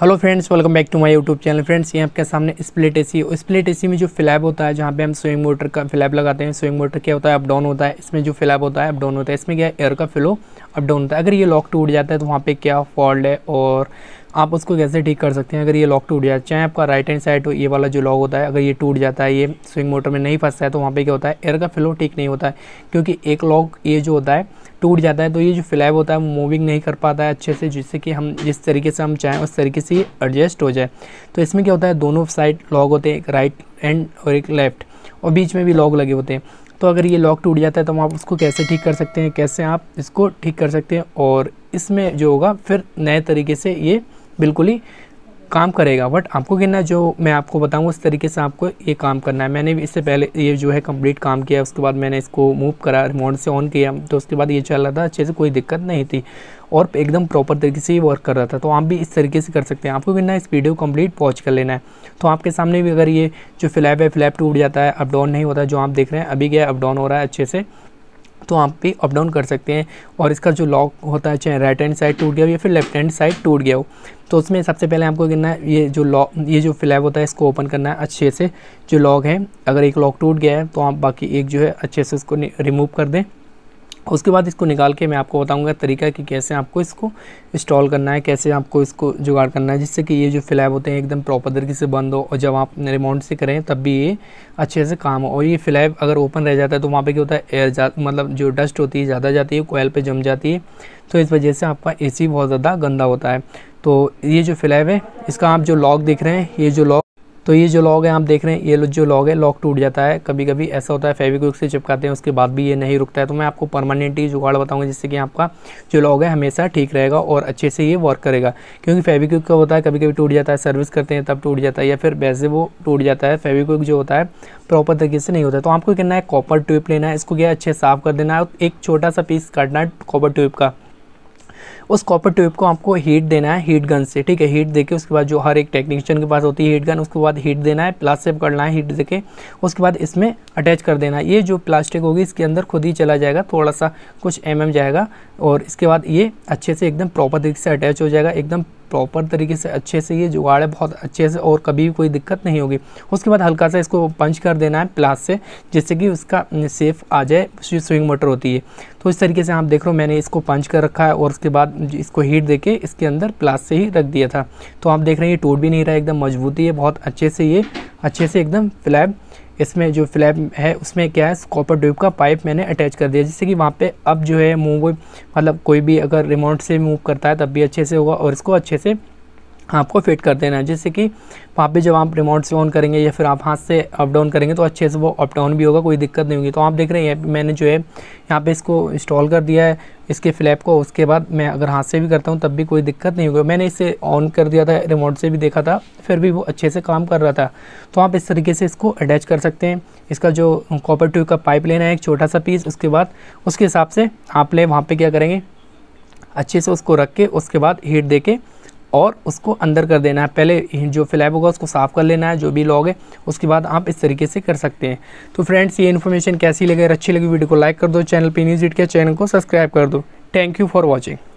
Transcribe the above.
hello friends welcome back to my YouTube channel friends ये आपके सामने स्प्लिट एसी है स्प्लिट एसी में जो फ्लैप होता है जहाँ पे हम स्विंग मोटर का फ्लैप लगाते हैं स्विंग मोटर क्या होता है अप डाउन होता है इसमें जो फ्लैप होता है अप डाउन होता है इसमें क्या है एयर का फ्लो अप डाउन होता है अगर ये लॉक टूट जाता है तो वहाँ पर क्या फॉल्ट है और आप उसको कैसे ठीक कर सकते हैं अगर ये लॉक टूट जाए चाहे आपका राइट हैंड साइड हो ये वाला जो लॉक होता है अगर ये टूट जाता है ये स्विंग मोटर में नहीं फंसता है तो वहाँ पे क्या होता है एयर का फ्लो ठीक नहीं होता है क्योंकि एक लॉक ये जो होता है टूट जाता है तो ये जो फ्लैप होता है वो मूविंग नहीं कर पाता है अच्छे से जिससे कि हम जिस तरीके से हम चाहें उस तरीके से एडजस्ट हो जाए तो इसमें क्या होता है दोनों साइड लॉक होते हैं एक राइट एंड और एक लेफ्ट और बीच में भी लॉक लगे होते हैं तो अगर ये लॉक टूट जाता है तो हम आप उसको कैसे ठीक कर सकते हैं कैसे आप इसको ठीक कर सकते हैं और इसमें जो होगा फिर नए तरीके से ये बिल्कुल ही काम करेगा बट आपको कहना जो मैं आपको बताऊँ उस तरीके से आपको ये काम करना है मैंने इससे पहले ये जो है कंप्लीट काम किया उसके बाद मैंने इसको मूव करा रिमोट से ऑन किया तो उसके बाद ये चल रहा था अच्छे से कोई दिक्कत नहीं थी और एकदम प्रॉपर तरीके से ये वर्क कर रहा था तो आप भी इस तरीके से कर सकते हैं आपको कहना है इस वीडियो कम्प्लीट वॉच कर लेना है तो आपके सामने भी अगर ये जो फ्लैप है फ्लैप टूट जाता है अपडाउन नहीं होता जो आप देख रहे हैं अभी क्या अपडाउन हो रहा है अच्छे से तो आप भी अप डाउन कर सकते हैं और इसका जो लॉक होता है चाहे राइट हैंड साइड टूट गया हो या फिर लेफ्ट हैंड साइड टूट गया हो तो उसमें सबसे पहले आपको करना है ये जो लॉक ये जो फ्लैप होता है इसको ओपन करना है अच्छे से जो लॉक है अगर एक लॉक टूट गया है तो आप बाकी एक जो है अच्छे से उसको रिमूव कर दें उसके बाद इसको निकाल के मैं आपको बताऊंगा तरीका कि कैसे आपको इसको इंस्टॉल करना है कैसे आपको इसको जुगाड़ करना है जिससे कि ये जो फ्लैप होते हैं एकदम प्रॉपर तरीके से बंद हो और जब आप रिमोट से करें तब भी ये अच्छे से काम हो और ये फ्लैप अगर ओपन रह जाता है तो वहाँ पर क्या होता है एयर जा मतलब जो डस्ट होती है ज़्यादा जाती है कोयल पर जम जाती है तो इस वजह से आपका ए बहुत ज़्यादा गंदा होता है तो ये जो फ्लैप है इसका आप जो लॉक देख रहे हैं ये जो लॉक तो ये जो लॉग है आप देख रहे हैं ये जो लॉग है लॉक टूट जाता है कभी कभी ऐसा होता है फेविक्विक से चिपकाते हैं उसके बाद भी ये नहीं रुकता है तो मैं आपको परमानेंटली जुगाड़ बताऊँगा जिससे कि आपका जो लॉग है हमेशा ठीक रहेगा और अच्छे से ये वर्क करेगा क्योंकि फेविक्विक का होता है कभी कभी टूट जाता है सर्विस करते हैं तब टूट जाता है या फिर वैसे वो टूट जाता है फेविक्विक जो होता है प्रॉपर तरीके से नहीं होता तो आपको करना है कॉपर ट्यूब लेना है इसको क्या अच्छे साफ कर देना है एक छोटा सा पीस काटना है कॉपर ट्यूब का उस कॉपर ट्यूब को आपको हीट देना है हीट गन से ठीक है हीट देके उसके बाद जो हर एक टेक्नीशियन के पास होती है हीट गन उसके बाद हीट देना है प्लास्टिक पकड़ना है हीट देके उसके बाद इसमें अटैच कर देना है ये जो प्लास्टिक होगी इसके अंदर खुद ही चला जाएगा थोड़ा सा कुछ एम mm जाएगा और इसके बाद ये अच्छे से एकदम प्रॉपर तरीके से अटैच हो जाएगा एकदम प्रॉपर तरीके से अच्छे से ये जुगाड़ है बहुत अच्छे से और कभी भी कोई दिक्कत नहीं होगी उसके बाद हल्का सा इसको पंच कर देना है प्लास से जिससे कि उसका सेफ आ जाए स्विंग मोटर होती है तो इस तरीके से आप देख रहे हो मैंने इसको पंच कर रखा है और उसके बाद इसको हीट देके इसके अंदर प्लास से ही रख दिया था तो आप देख रहे हैं ये टूट भी नहीं रहा एकदम मजबूती है बहुत अच्छे से ये अच्छे से एकदम फ्लैब इसमें जो फ्लैप है उसमें क्या है कॉपर ट्यूब का पाइप मैंने अटैच कर दिया जिससे कि वहाँ पे अब जो है मूव मतलब कोई भी अगर रिमोट से मूव करता है तब भी अच्छे से होगा और इसको अच्छे से आपको फिट कर देना है जैसे कि वहाँ पे जब आप रिमोट से ऑन करेंगे या फिर आप हाथ से अप डाउन करेंगे तो अच्छे से वो अप डाउन भी होगा कोई दिक्कत नहीं होगी तो आप देख रहे हैं मैंने जो है यहाँ पे इसको इंस्टॉल कर दिया है इसके फ्लैप को उसके बाद मैं अगर हाथ से भी करता हूँ तब भी कोई दिक्कत नहीं होगी मैंने इसे ऑन कर दिया था रिमोट से भी देखा था फिर भी वो अच्छे से काम कर रहा था तो आप इस तरीके से इसको अटैच कर सकते हैं इसका जो कॉपर ट्यूब का पाइप लेना है एक छोटा सा पीस उसके बाद उसके हिसाब से आप ले वहाँ पर क्या करेंगे अच्छे से उसको रख के उसके बाद हीट दे के और उसको अंदर कर देना है पहले जो फ्लैप होगा उसको साफ़ कर लेना है जो भी लॉग है उसके बाद आप इस तरीके से कर सकते हैं तो फ्रेंड्स ये इन्फॉर्मेशन कैसी लगे अच्छी लगी वीडियो को लाइक कर दो चैनल पर न्यूज़ इट के चैनल को सब्सक्राइब कर दो थैंक यू फॉर वॉचिंग